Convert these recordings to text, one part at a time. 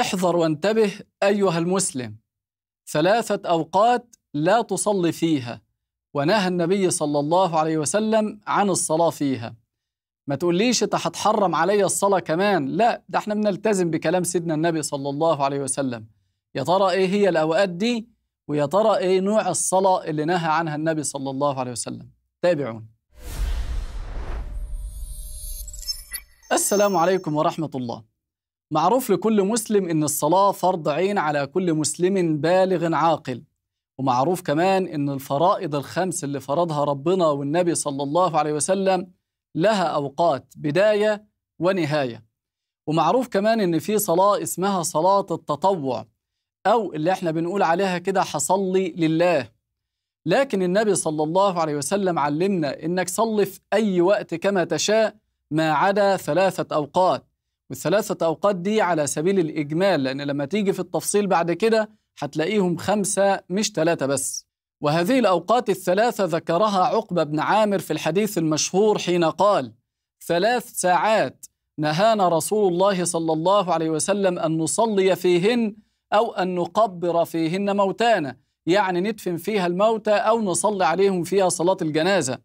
احذر وانتبه أيها المسلم ثلاثة أوقات لا تصلي فيها ونهى النبي صلى الله عليه وسلم عن الصلاة فيها ما تقوليش انت هتحرم عليا الصلاة كمان لا ده احنا بنلتزم بكلام سيدنا النبي صلى الله عليه وسلم يا ترى ايه هي الأوقات دي ويا ترى ايه نوع الصلاة اللي نهى عنها النبي صلى الله عليه وسلم تابعون السلام عليكم ورحمة الله معروف لكل مسلم ان الصلاه فرض عين على كل مسلم بالغ عاقل ومعروف كمان ان الفرائض الخمس اللي فرضها ربنا والنبي صلى الله عليه وسلم لها اوقات بدايه ونهايه ومعروف كمان ان في صلاه اسمها صلاه التطوع او اللي احنا بنقول عليها كده حصلي لله لكن النبي صلى الله عليه وسلم علمنا انك صلي في اي وقت كما تشاء ما عدا ثلاثه اوقات الثلاثة أوقات دي على سبيل الإجمال لأن لما تيجي في التفصيل بعد كده هتلاقيهم خمسة مش ثلاثة بس وهذه الأوقات الثلاثة ذكرها عقبة بن عامر في الحديث المشهور حين قال ثلاث ساعات نهانا رسول الله صلى الله عليه وسلم أن نصلي فيهن أو أن نقبر فيهن موتانا يعني ندفن فيها الموتى أو نصلي عليهم فيها صلاة الجنازة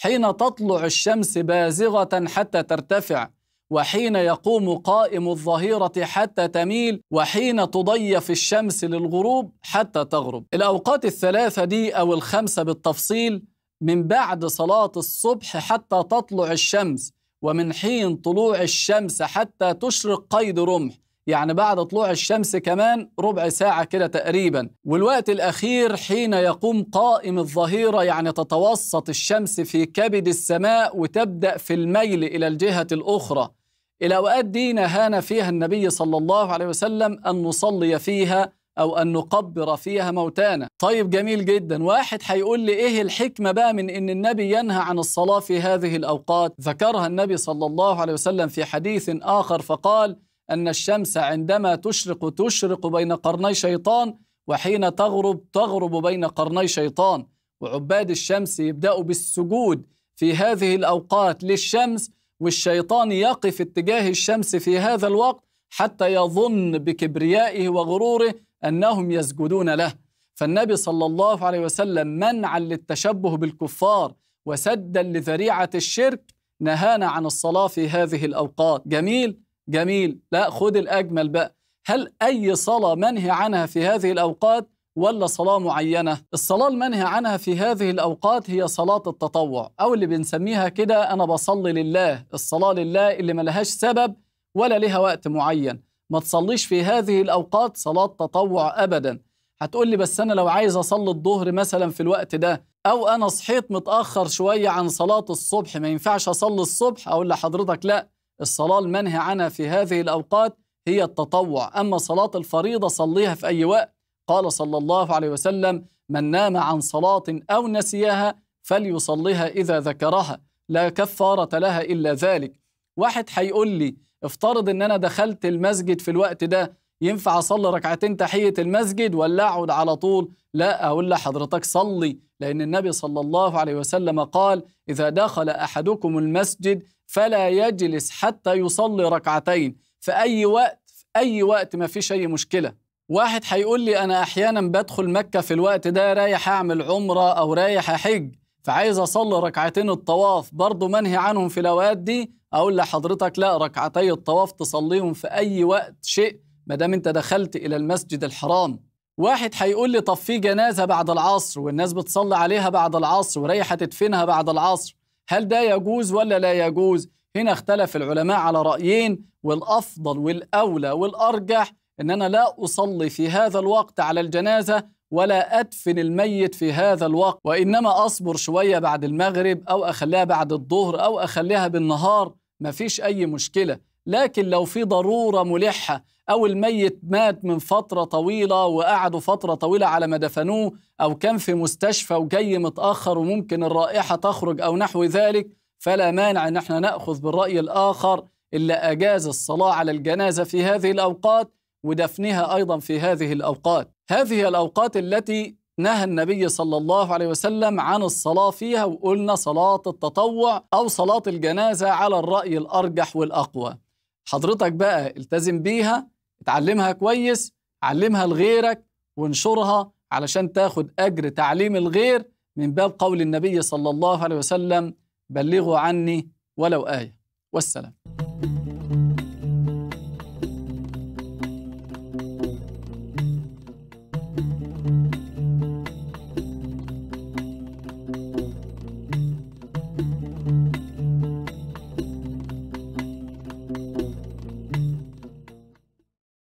حين تطلع الشمس بازغة حتى ترتفع وحين يقوم قائم الظهيرة حتى تميل وحين تضيف الشمس للغروب حتى تغرب الأوقات الثلاثة دي أو الخمسة بالتفصيل من بعد صلاة الصبح حتى تطلع الشمس ومن حين طلوع الشمس حتى تشرق قيد رمح يعني بعد طلوع الشمس كمان ربع ساعة كده تقريبا والوقت الأخير حين يقوم قائم الظهيرة يعني تتوسط الشمس في كبد السماء وتبدأ في الميل إلى الجهة الأخرى إلى أوقات دي نهانا فيها النبي صلى الله عليه وسلم أن نصلي فيها أو أن نقبر فيها موتانا طيب جميل جدا واحد هيقول لي إيه الحكمة بقى من أن النبي ينهى عن الصلاة في هذه الأوقات ذكرها النبي صلى الله عليه وسلم في حديث آخر فقال أن الشمس عندما تشرق تشرق بين قرني شيطان وحين تغرب تغرب بين قرني شيطان وعباد الشمس يبدأوا بالسجود في هذه الأوقات للشمس والشيطان يقف اتجاه الشمس في هذا الوقت حتى يظن بكبريائه وغروره أنهم يسجدون له فالنبي صلى الله عليه وسلم منعا للتشبه بالكفار وسدا لذريعة الشرك نهانا عن الصلاة في هذه الأوقات جميل جميل لا خد الأجمل بقى هل أي صلاة منهي عنها في هذه الأوقات ولا صلاة معينة الصلاة المنهي عنها في هذه الأوقات هي صلاة التطوع أو اللي بنسميها كده أنا بصلي لله الصلاة لله اللي ملهاش سبب ولا لها وقت معين ما تصليش في هذه الأوقات صلاة تطوع أبدا هتقول لي بس أنا لو عايز أصلي الظهر مثلا في الوقت ده أو أنا صحيت متأخر شوية عن صلاة الصبح ما ينفعش أصلي الصبح أقول لحضرتك لأ الصلاة المنهي عنها في هذه الأوقات هي التطوع أما صلاة الفريضة صليها في أي وقت قال صلى الله عليه وسلم من نام عن صلاة أو نسيها فليصليها إذا ذكرها لا كفارة لها إلا ذلك واحد هيقول لي افترض ان انا دخلت المسجد في الوقت ده ينفع اصلي ركعتين تحيه المسجد ولا اقعد على طول لا اقول لحضرتك صلي لان النبي صلى الله عليه وسلم قال اذا دخل احدكم المسجد فلا يجلس حتى يصلي ركعتين في اي وقت في اي وقت ما فيش اي مشكله واحد هيقول لي انا احيانا بدخل مكه في الوقت ده رايح اعمل عمره او رايح احج فعايز اصلي ركعتين الطواف برضه منهي عنهم في الاوقات دي اقول لحضرتك لا ركعتي الطواف تصليهم في اي وقت شئت ما دام انت دخلت الى المسجد الحرام واحد هيقول لي طب في جنازه بعد العصر والناس بتصلي عليها بعد العصر ورايحه تدفنها بعد العصر هل ده يجوز ولا لا يجوز هنا اختلف العلماء على رايين والافضل والاولى والارجح ان انا لا اصلي في هذا الوقت على الجنازه ولا ادفن الميت في هذا الوقت وانما اصبر شويه بعد المغرب او اخليها بعد الظهر او اخليها بالنهار مفيش اي مشكله لكن لو في ضروره ملحه او الميت مات من فتره طويله وقعدوا فتره طويله على ما دفنوه او كان في مستشفى وجاي متاخر وممكن الرائحه تخرج او نحو ذلك فلا مانع ان احنا ناخذ بالراي الاخر اللي اجاز الصلاه على الجنازه في هذه الاوقات ودفنها ايضا في هذه الاوقات هذه الاوقات التي نهى النبي صلى الله عليه وسلم عن الصلاة فيها وقلنا صلاة التطوع أو صلاة الجنازة على الرأي الأرجح والأقوى حضرتك بقى التزم بيها اتعلمها كويس علمها لغيرك وانشرها علشان تاخد أجر تعليم الغير من باب قول النبي صلى الله عليه وسلم بلغوا عني ولو آية والسلام